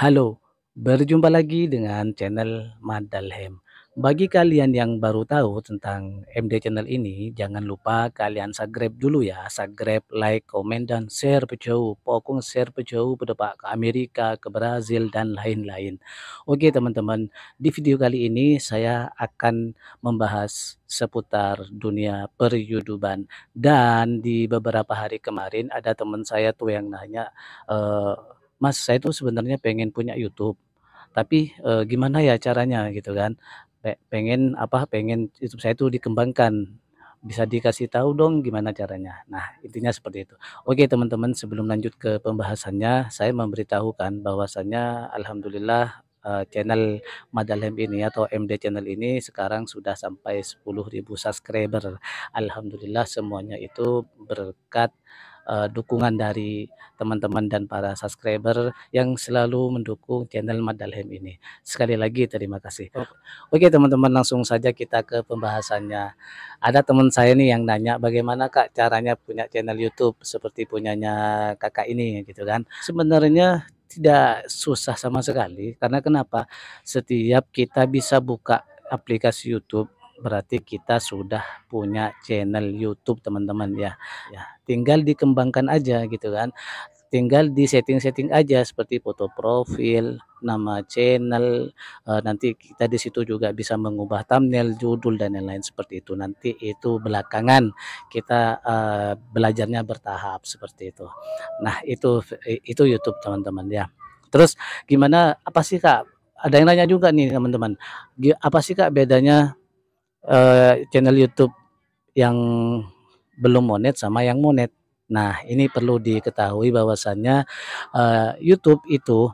Halo, berjumpa lagi dengan channel Madalhem. Bagi kalian yang baru tahu tentang MD channel ini, jangan lupa kalian subscribe dulu ya. Subscribe, like, komen, dan share pejauh. Pokong share pejauh berdepak ke Amerika, ke Brazil, dan lain-lain. Oke teman-teman, di video kali ini saya akan membahas seputar dunia peryuduban. Dan di beberapa hari kemarin ada teman saya tuh yang nanya... Uh, Mas saya itu sebenarnya pengen punya YouTube tapi e, gimana ya caranya gitu kan pengen apa pengen YouTube saya itu dikembangkan bisa dikasih tahu dong gimana caranya nah intinya seperti itu oke teman-teman sebelum lanjut ke pembahasannya saya memberitahukan bahwasannya Alhamdulillah eh, channel Madalem ini atau MD channel ini sekarang sudah sampai 10.000 subscriber Alhamdulillah semuanya itu berkat uh, dukungan dari teman-teman dan para subscriber yang selalu mendukung channel Madalhem ini. Sekali lagi terima kasih. Oke teman-teman langsung saja kita ke pembahasannya. Ada teman saya nih yang nanya bagaimana Kak caranya punya channel YouTube seperti punyanya Kakak ini gitu kan. Sebenarnya tidak susah sama sekali karena kenapa? Setiap kita bisa buka aplikasi YouTube berarti kita sudah punya channel YouTube teman-teman ya. ya tinggal dikembangkan aja gitu kan tinggal di setting-setting aja seperti foto profil, nama channel, e, nanti kita di situ juga bisa mengubah thumbnail, judul dan lain-lain seperti itu. Nanti itu belakangan kita e, belajarnya bertahap seperti itu. Nah, itu itu YouTube teman-teman ya. Terus gimana apa sih Kak? Ada yang nanya juga nih teman-teman. Apa sih Kak bedanya uh, channel YouTube yang belum monet sama yang monet. Nah, ini perlu diketahui bahwasannya uh, YouTube itu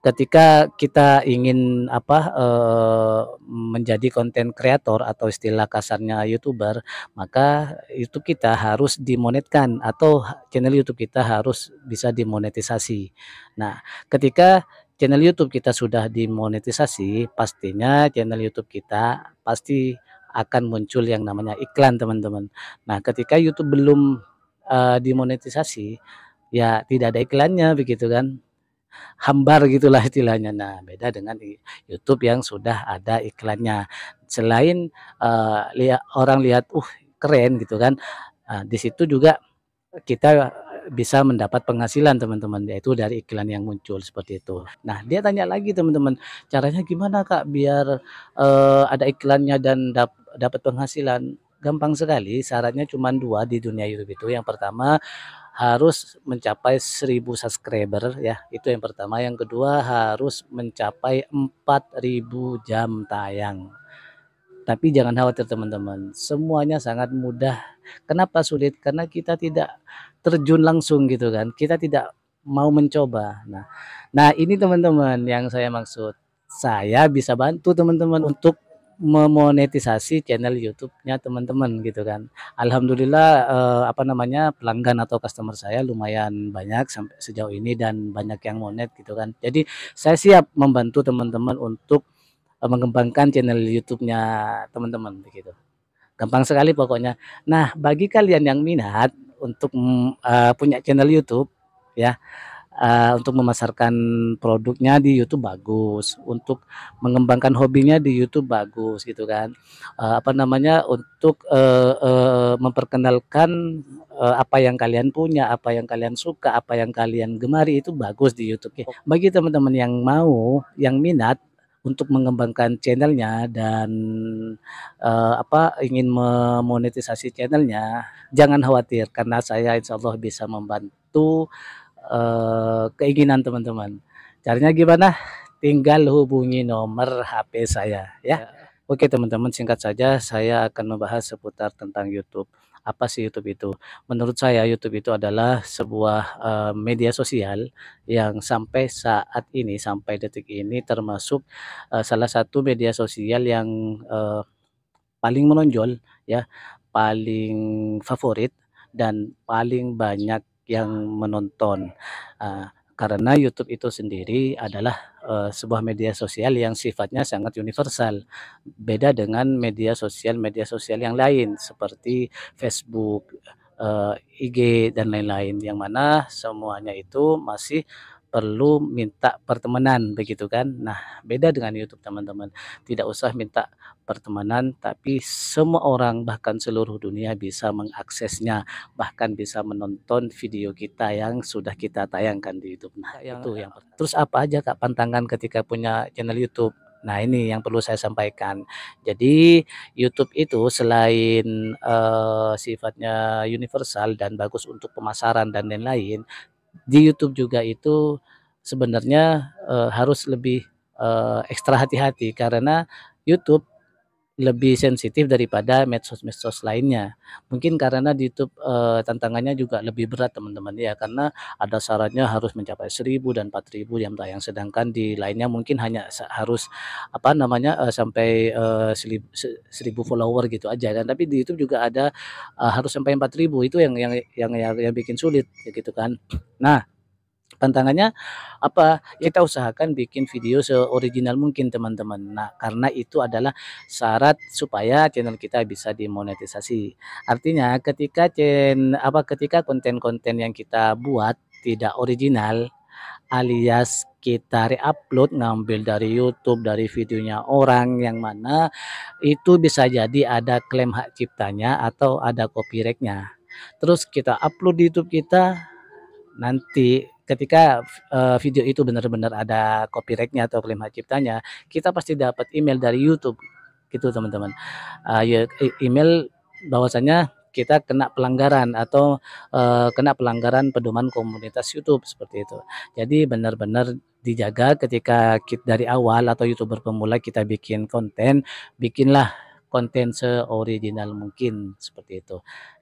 ketika kita ingin apa uh, menjadi konten kreator atau istilah kasarnya youtuber maka YouTube kita harus dimonetkan atau channel YouTube kita harus bisa dimonetisasi. Nah, ketika channel YouTube kita sudah dimonetisasi, pastinya channel YouTube kita pasti akan muncul yang namanya iklan, teman-teman. Nah, ketika YouTube belum uh, dimonetisasi, ya tidak ada iklannya begitu kan. Hambar gitulah istilahnya. Nah, beda dengan YouTube yang sudah ada iklannya. Selain uh, eh, lihat orang lihat uh keren gitu kan. Uh, di situ juga kita bisa mendapat penghasilan teman-teman yaitu dari iklan yang muncul seperti itu. Nah dia tanya lagi teman-teman caranya gimana kak biar uh, ada iklannya dan dap dapat penghasilan gampang sekali syaratnya cuma dua di dunia YouTube itu yang pertama harus mencapai 1000 subscriber ya itu yang pertama yang kedua harus mencapai 4000 jam tayang tapi jangan khawatir teman-teman, semuanya sangat mudah. Kenapa sulit? Karena kita tidak terjun langsung gitu kan. Kita tidak mau mencoba. Nah, nah ini teman-teman yang saya maksud. Saya bisa bantu teman-teman untuk memonetisasi channel YouTube-nya teman-teman gitu kan. Alhamdulillah eh, apa namanya pelanggan atau customer saya lumayan banyak sampai sejauh ini dan banyak yang monet gitu kan. Jadi saya siap membantu teman-teman untuk Eh, mengembangkan channel YouTube-nya teman-teman begitu. Gampang sekali pokoknya. Nah, bagi kalian yang minat untuk uh, punya channel YouTube ya, uh, untuk memasarkan produknya di YouTube bagus, untuk mengembangkan hobinya di YouTube bagus gitu kan. Uh, apa namanya? untuk uh, uh, memperkenalkan apa yang kalian punya, apa yang kalian suka, apa yang kalian gemari itu bagus di YouTube. Oh. Bagi teman-teman yang mau, yang minat untuk mengembangkan channelnya dan uh, apa ingin memonetisasi channelnya jangan khawatir karena saya insya Allah bisa membantu uh, keinginan teman-teman caranya gimana tinggal hubungi nomor HP saya ya, ya. oke teman-teman singkat saja saya akan membahas seputar tentang YouTube apa sih YouTube itu? Menurut saya YouTube itu adalah sebuah uh, media sosial yang sampai saat ini sampai detik ini termasuk uh, salah satu media sosial yang uh, paling menonjol ya, paling favorit dan paling banyak yang menonton. Uh, karena YouTube itu sendiri adalah uh, sebuah media sosial yang sifatnya sangat universal. Beda dengan media sosial media sosial yang lain seperti Facebook, uh, eh, IG dan lain-lain yang mana semuanya itu masih perlu minta pertemanan begitu kan. Nah, beda dengan YouTube teman-teman. Tidak usah minta pertemanan tapi semua orang bahkan seluruh dunia bisa mengaksesnya, bahkan bisa menonton video kita yang sudah kita tayangkan di YouTube. Nah, eh, yang, itu yang Terus apa aja Kak pantangan ketika punya channel YouTube? Nah, ini yang perlu saya sampaikan. Jadi, YouTube itu selain uh, sifatnya universal dan bagus untuk pemasaran dan lain-lain, di YouTube juga itu sebenarnya uh, harus lebih uh, ekstra hati-hati karena YouTube lebih sensitif daripada medsos-medsos lainnya. Mungkin karena di YouTube uh, tantangannya juga lebih berat teman-teman ya karena ada syaratnya harus mencapai 1000 dan 4000 yang tayang sedangkan di lainnya mungkin hanya harus apa namanya uh, sampai uh, eh, 1000 follower gitu aja dan tapi di YouTube juga ada uh, harus sampai 4000 itu yang yang yang yang, yang bikin sulit gitu kan. Nah, Tantangannya apa? Kita usahakan bikin video seoriginal mungkin teman-teman. Nah, karena itu adalah syarat supaya channel kita bisa dimonetisasi. Artinya ketika channel apa ketika konten-konten yang kita buat tidak original alias kita re-upload ngambil dari YouTube dari videonya orang yang mana itu bisa jadi ada klaim hak ciptanya atau ada copyrightnya terus kita upload di YouTube kita nanti ketika uh, video itu benar-benar ada copyrightnya atau klaim hak ciptanya, kita pasti dapat email dari YouTube gitu teman-teman. Uh, email bahwasanya kita kena pelanggaran atau uh, kena pelanggaran pedoman komunitas YouTube seperti itu. Jadi benar-benar dijaga ketika kita dari awal atau youtuber pemula kita bikin konten, bikinlah konten seoriginal mungkin seperti itu.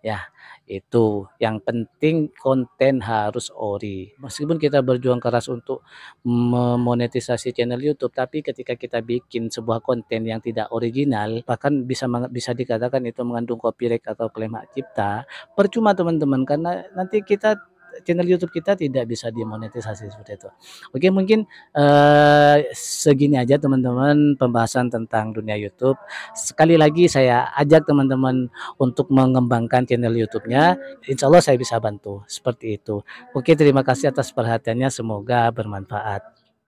Ya, itu yang penting konten harus ori. Meskipun kita berjuang keras untuk memonetisasi channel YouTube, tapi ketika kita bikin sebuah konten yang tidak original, bahkan bisa bisa dikatakan itu mengandung copyright atau klaim hak cipta, percuma teman-teman karena nanti kita channel YouTube kita tidak bisa dimonetisasi seperti itu. Oke, mungkin uh, segini aja teman-teman pembahasan tentang dunia YouTube. Sekali lagi saya ajak teman-teman untuk mengembangkan channel YouTube-nya. Insya Allah saya bisa bantu seperti itu. Oke, terima kasih atas perhatiannya. Semoga bermanfaat.